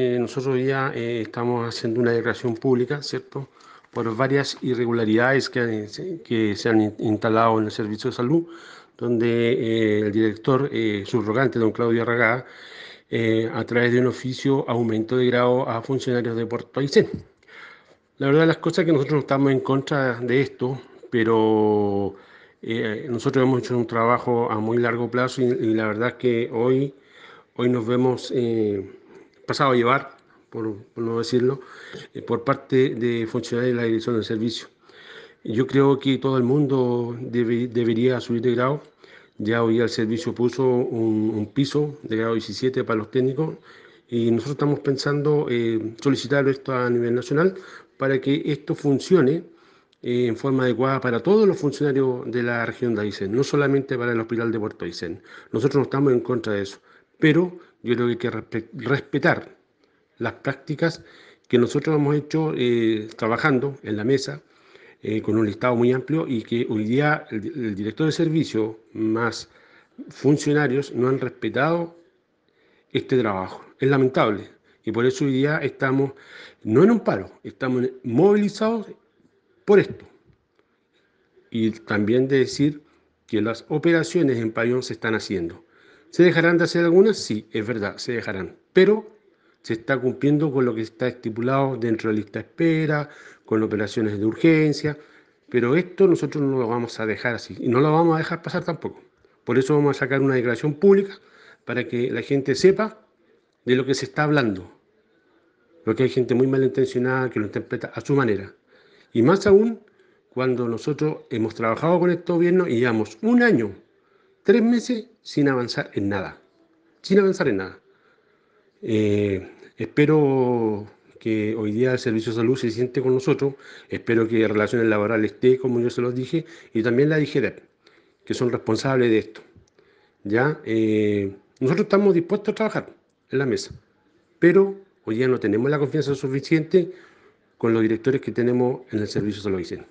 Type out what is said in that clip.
Eh, nosotros ya eh, estamos haciendo una declaración pública, ¿cierto? Por varias irregularidades que, se han instalado en el servicio de salud, donde eh, el director subrogante, don Claudio Arragá, a través de un oficio aumentó de grado a funcionarios de Puerto Aysén. La verdad, las cosas es que nosotros estamos en contra de esto, pero nosotros hemos hecho un trabajo a muy largo plazo y, la verdad es que hoy, hoy nos vemos pasado a llevar, por, no decirlo, eh, por parte de funcionarios de la Dirección del Servicio. Yo creo que todo el mundo debería subir de grado. Ya hoy el servicio puso un, piso de grado 17 para los técnicos y nosotros estamos pensando eh, solicitar esto a nivel nacional para que esto funcione eh, en forma adecuada para todos los funcionarios de la región de Aysén, no solamente para el hospital de Puerto Aysén. Nosotros no estamos en contra de eso, pero yo creo que hay que respetar las prácticas que nosotros hemos hecho eh, trabajando en la mesa eh, con un listado muy amplio y que hoy día el, director de servicio más funcionarios no han respetado este trabajo. Es lamentable y por eso hoy día estamos no en un paro, estamos movilizados por esto. Y también de decir que las operaciones en Payón se están haciendo. ¿Se dejarán de hacer algunas? Sí, es verdad, se dejarán. Pero se está cumpliendo con lo que está estipulado dentro de la lista de espera, con operaciones de urgencia, pero esto nosotros no lo vamos a dejar así y no lo vamos a dejar pasar tampoco. Por eso vamos a sacar una declaración pública para que la gente sepa de lo que se está hablando. Porque hay gente muy malintencionada que lo interpreta a su manera. Y más aún cuando nosotros hemos trabajado con este gobierno y llevamos un año tres meses sin avanzar en nada, sin avanzar en nada. Eh, espero que hoy día el Servicio de Salud se siente con nosotros, espero que Relaciones Laborales esté, como yo se los dije, y también la dijera que son responsables de esto. ¿ya? Eh, nosotros estamos dispuestos a trabajar en la mesa, pero hoy día no tenemos la confianza suficiente con los directores que tenemos en el Servicio de Salud